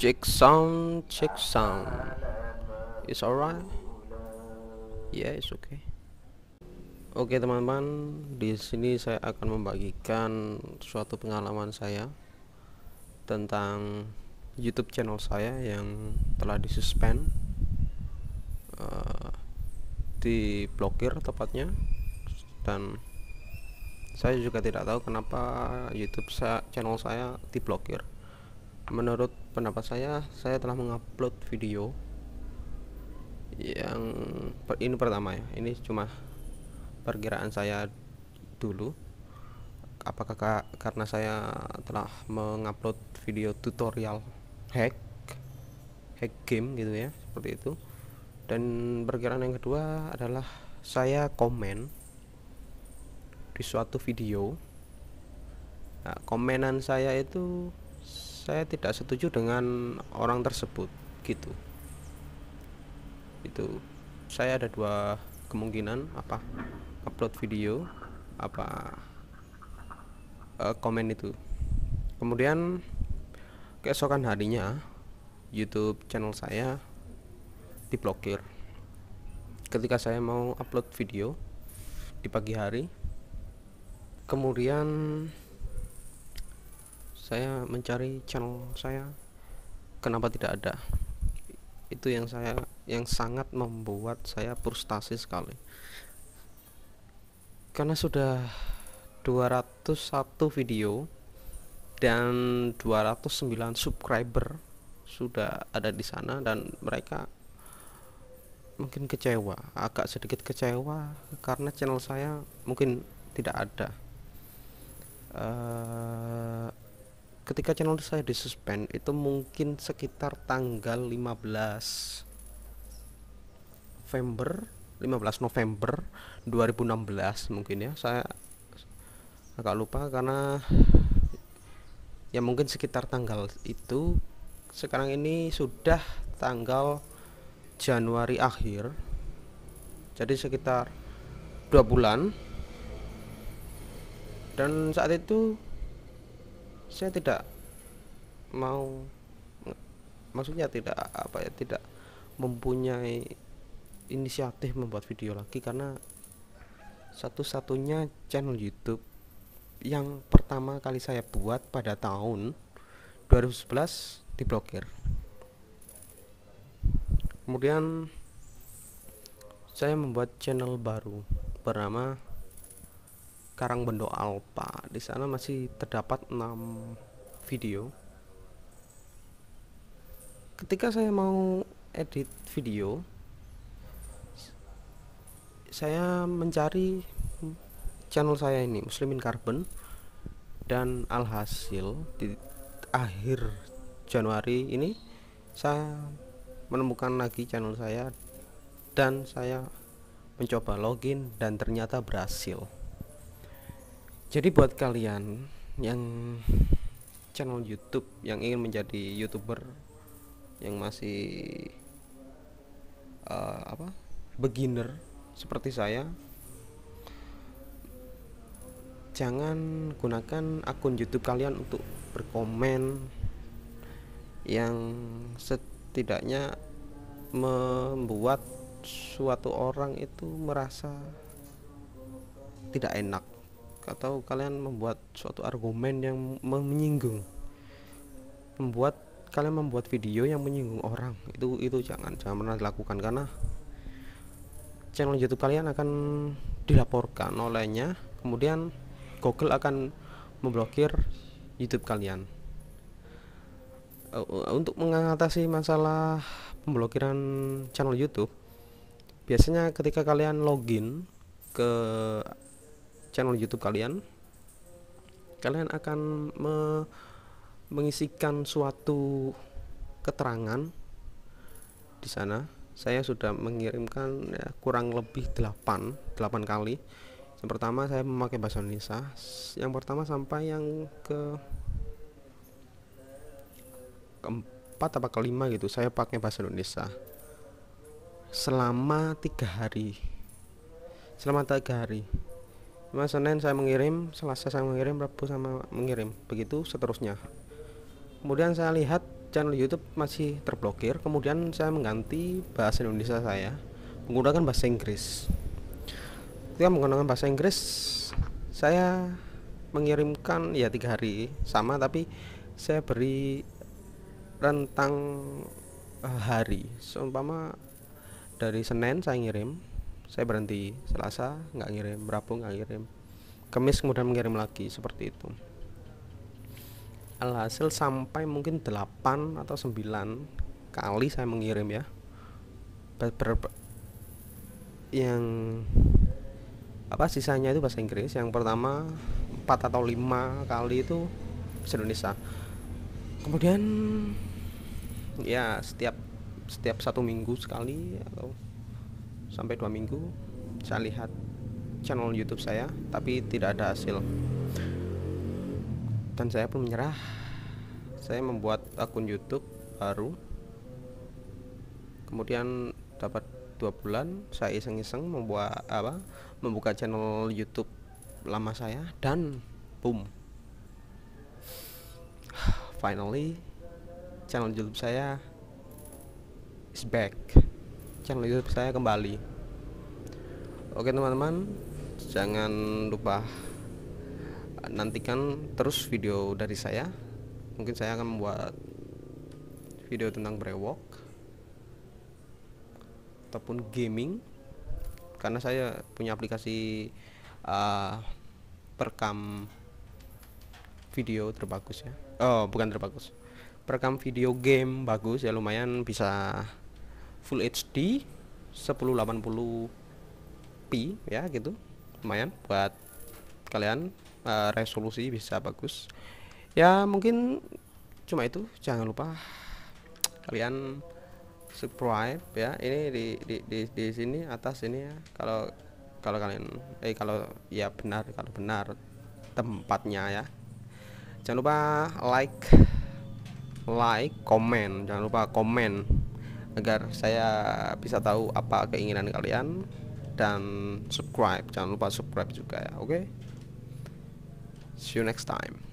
Check sound, check sound. It's alright. Yeah, it's okay. Oke okay, teman-teman, di sini saya akan membagikan suatu pengalaman saya tentang YouTube channel saya yang telah disuspend, uh, diblokir tepatnya, dan saya juga tidak tahu kenapa YouTube channel saya diblokir menurut pendapat saya saya telah mengupload video yang ini pertama ya ini cuma perkiraan saya dulu apakah karena saya telah mengupload video tutorial hack hack game gitu ya seperti itu dan perkiraan yang kedua adalah saya komen di suatu video nah, komenan saya itu saya tidak setuju dengan orang tersebut gitu itu saya ada dua kemungkinan apa upload video apa uh, komen itu kemudian keesokan harinya YouTube channel saya diblokir ketika saya mau upload video di pagi hari kemudian saya mencari channel saya kenapa tidak ada itu yang saya yang sangat membuat saya frustasi sekali karena sudah 201 video dan 209 subscriber sudah ada di sana dan mereka mungkin kecewa agak sedikit kecewa karena channel saya mungkin tidak ada eh, ketika channel saya disuspend itu mungkin sekitar tanggal 15 November 15 November 2016 mungkin ya saya agak lupa karena ya mungkin sekitar tanggal itu sekarang ini sudah tanggal Januari akhir jadi sekitar dua bulan dan saat itu saya tidak mau maksudnya tidak apa ya tidak mempunyai inisiatif membuat video lagi karena satu-satunya channel YouTube yang pertama kali saya buat pada tahun 2011 diblokir. Kemudian saya membuat channel baru bernama Bendo Alpa. Di sana masih terdapat 6 video. Ketika saya mau edit video, saya mencari channel saya ini Muslimin Carbon dan alhasil di akhir Januari ini saya menemukan lagi channel saya dan saya mencoba login dan ternyata berhasil. Jadi buat kalian yang channel YouTube yang ingin menjadi youtuber yang masih uh, apa beginner seperti saya jangan gunakan akun YouTube kalian untuk berkomen yang setidaknya membuat suatu orang itu merasa tidak enak atau kalian membuat suatu argumen yang menyinggung membuat kalian membuat video yang menyinggung orang itu itu jangan jangan pernah dilakukan karena channel YouTube kalian akan dilaporkan olehnya kemudian Google akan memblokir YouTube kalian e, e, untuk mengatasi masalah pemblokiran channel YouTube biasanya ketika kalian login ke channel YouTube kalian, kalian akan me mengisikan suatu keterangan di sana. Saya sudah mengirimkan ya, kurang lebih 8, 8 kali. Yang pertama saya memakai bahasa Indonesia, yang pertama sampai yang ke keempat apa kelima gitu saya pakai bahasa Indonesia selama tiga hari selama tiga hari Mas Senin saya mengirim, Selasa saya mengirim, Rabu sama mengirim, begitu seterusnya. Kemudian saya lihat channel YouTube masih terblokir, kemudian saya mengganti bahasa Indonesia saya menggunakan bahasa Inggris. Ketika menggunakan bahasa Inggris, saya mengirimkan ya tiga hari sama, tapi saya beri rentang eh, hari, seumpama dari Senin saya ngirim, saya berhenti Selasa nggak ngirim Rabu nggak ngirim kemis kemudian mengirim lagi seperti itu alhasil sampai mungkin 8 atau 9 kali saya mengirim ya ber, yang apa sisanya itu bahasa Inggris yang pertama 4 atau 5 kali itu bahasa Indonesia kemudian ya setiap setiap satu minggu sekali atau sampai dua minggu saya lihat channel YouTube saya tapi tidak ada hasil dan saya pun menyerah saya membuat akun YouTube baru kemudian dapat dua bulan saya iseng-iseng membuat apa membuka channel YouTube lama saya dan boom finally channel YouTube saya is back channel YouTube saya kembali oke teman-teman jangan lupa nantikan terus video dari saya mungkin saya akan membuat video tentang brewok ataupun gaming karena saya punya aplikasi uh, perekam video terbagus ya oh bukan terbagus perekam video game bagus ya lumayan bisa full HD 1080p ya gitu lumayan buat kalian uh, resolusi bisa bagus ya mungkin cuma itu jangan lupa kalian subscribe ya ini di di di, di sini atas ini ya kalau kalau kalian eh kalau ya benar kalau benar tempatnya ya jangan lupa like like komen jangan lupa komen agar saya bisa tahu apa keinginan kalian dan subscribe jangan lupa subscribe juga ya oke okay? see you next time